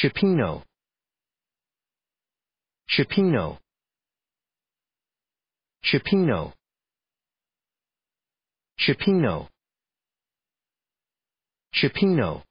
Chipino Chipino Chipino Chipino Chipino